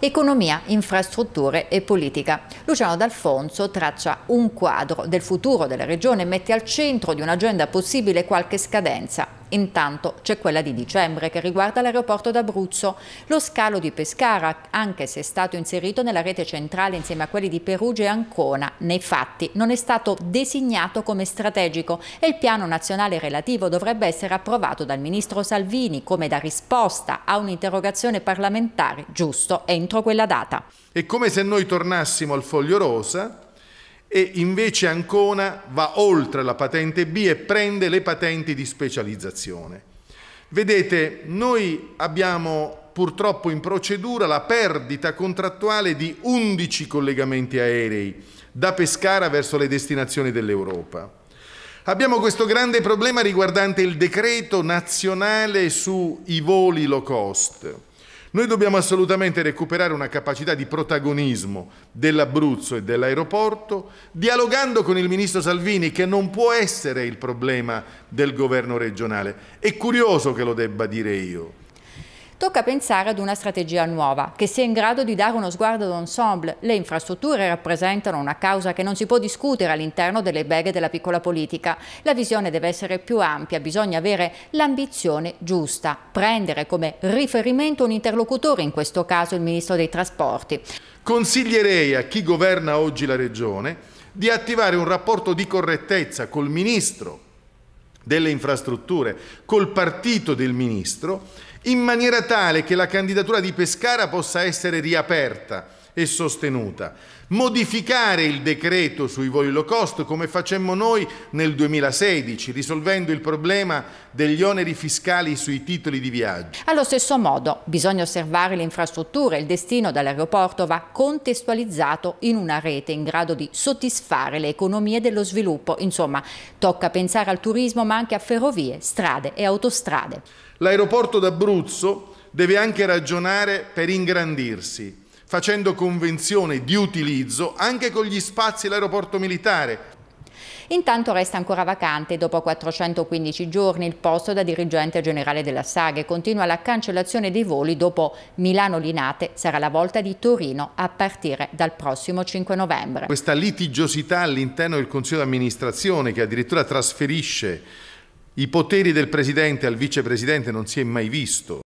economia, infrastrutture e politica. Luciano D'Alfonso traccia un quadro del futuro della regione e mette al centro di un'agenda possibile qualche scadenza Intanto c'è quella di dicembre che riguarda l'aeroporto d'Abruzzo. Lo scalo di Pescara, anche se è stato inserito nella rete centrale insieme a quelli di Perugia e Ancona, nei fatti non è stato designato come strategico e il piano nazionale relativo dovrebbe essere approvato dal ministro Salvini come da risposta a un'interrogazione parlamentare giusto entro quella data. È come se noi tornassimo al foglio rosa e invece Ancona va oltre la patente B e prende le patenti di specializzazione. Vedete, noi abbiamo purtroppo in procedura la perdita contrattuale di 11 collegamenti aerei da Pescara verso le destinazioni dell'Europa. Abbiamo questo grande problema riguardante il decreto nazionale sui voli low cost noi dobbiamo assolutamente recuperare una capacità di protagonismo dell'Abruzzo e dell'aeroporto, dialogando con il ministro Salvini, che non può essere il problema del governo regionale. È curioso che lo debba dire io tocca pensare ad una strategia nuova, che sia in grado di dare uno sguardo d'ensemble. Le infrastrutture rappresentano una causa che non si può discutere all'interno delle beghe della piccola politica. La visione deve essere più ampia, bisogna avere l'ambizione giusta, prendere come riferimento un interlocutore, in questo caso il Ministro dei Trasporti. Consiglierei a chi governa oggi la Regione di attivare un rapporto di correttezza col Ministro delle infrastrutture col partito del ministro in maniera tale che la candidatura di Pescara possa essere riaperta e sostenuta. Modificare il decreto sui voli low cost come facemmo noi nel 2016, risolvendo il problema degli oneri fiscali sui titoli di viaggio. Allo stesso modo, bisogna osservare le infrastrutture. Il destino dall'aeroporto va contestualizzato in una rete in grado di soddisfare le economie dello sviluppo. Insomma, tocca pensare al turismo ma anche a ferrovie, strade e autostrade. L'aeroporto d'Abruzzo deve anche ragionare per ingrandirsi facendo convenzione di utilizzo anche con gli spazi dell'aeroporto militare, Intanto resta ancora vacante, dopo 415 giorni, il posto da dirigente generale della Saga e continua la cancellazione dei voli dopo Milano-Linate. Sarà la volta di Torino a partire dal prossimo 5 novembre. Questa litigiosità all'interno del Consiglio di amministrazione che addirittura trasferisce i poteri del Presidente al Vicepresidente non si è mai visto.